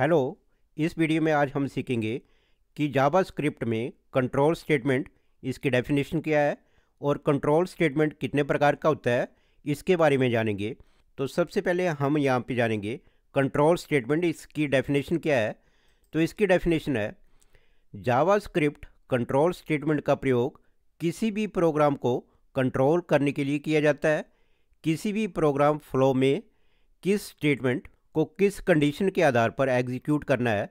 hello इस video में आज हम सीखेंगे कि जावा स्क्रिप्ट में कंट्रोल स्टेटमेंट इसकी डेफिनेशन क्या है और कंट्रोल स्टेटमेंट कितने प्रकार का होता है इसके बारे में जानेंगे तो सबसे पहले हम यहाँ पे जानेंगे कंट्रोल स्टेटमेंट इसकी डेफिनेशन क्या है तो इसकी डेफिनेशन है जावा स्क्रिप्ट कंट्रोल स्टेटमेंट का प्रयोग किसी भी प्रोग्राम को कंट्रोल करने के लिए किया जाता है किसी भी प्रोग्राम फ्लो में किस स्टेटमेंट को किस कंडीशन के आधार पर एग्जीक्यूट करना है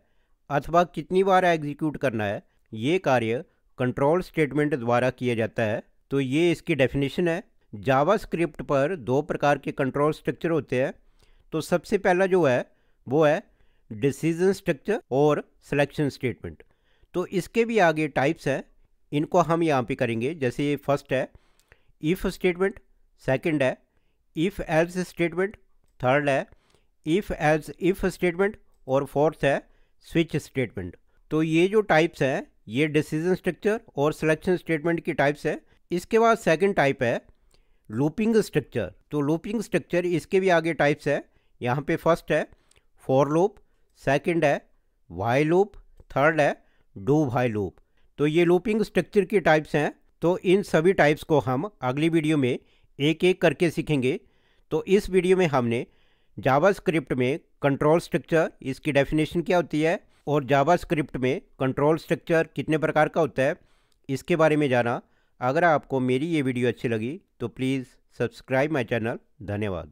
अथवा कितनी बार एग्जीक्यूट करना है ये कार्य कंट्रोल स्टेटमेंट द्वारा किया जाता है तो ये इसकी डेफिनेशन है जावा स्क्रिप्ट पर दो प्रकार के कंट्रोल स्ट्रक्चर होते हैं तो सबसे पहला जो है वो है डिसीजन स्ट्रक्चर और सिलेक्शन स्टेटमेंट तो इसके भी आगे टाइप्स हैं इनको हम यहाँ पे करेंगे जैसे ये फर्स्ट है इफ़ स्टेटमेंट सेकंड है इफ़ एल्स स्टेटमेंट थर्ड है इफ़ एज इफ़ स्टेटमेंट और फोर्थ है स्विच स्टेटमेंट तो ये जो टाइप्स हैं ये डिसीजन स्ट्रक्चर और सिलेक्शन स्टेटमेंट की टाइप्स है इसके बाद सेकंड टाइप है लूपिंग स्ट्रक्चर तो लूपिंग स्ट्रक्चर इसके भी आगे टाइप्स है यहाँ पे फर्स्ट है फोर लूप सेकंड है वाई लूप थर्ड है डू वाई लूप तो ये लूपिंग स्ट्रक्चर की टाइप्स हैं तो इन सभी टाइप्स को हम अगली वीडियो में एक एक करके सीखेंगे तो इस वीडियो में हमने जावास्क्रिप्ट में कंट्रोल स्ट्रक्चर इसकी डेफिनेशन क्या होती है और जावास्क्रिप्ट में कंट्रोल स्ट्रक्चर कितने प्रकार का होता है इसके बारे में जाना अगर आपको मेरी ये वीडियो अच्छी लगी तो प्लीज़ सब्सक्राइब माई चैनल धन्यवाद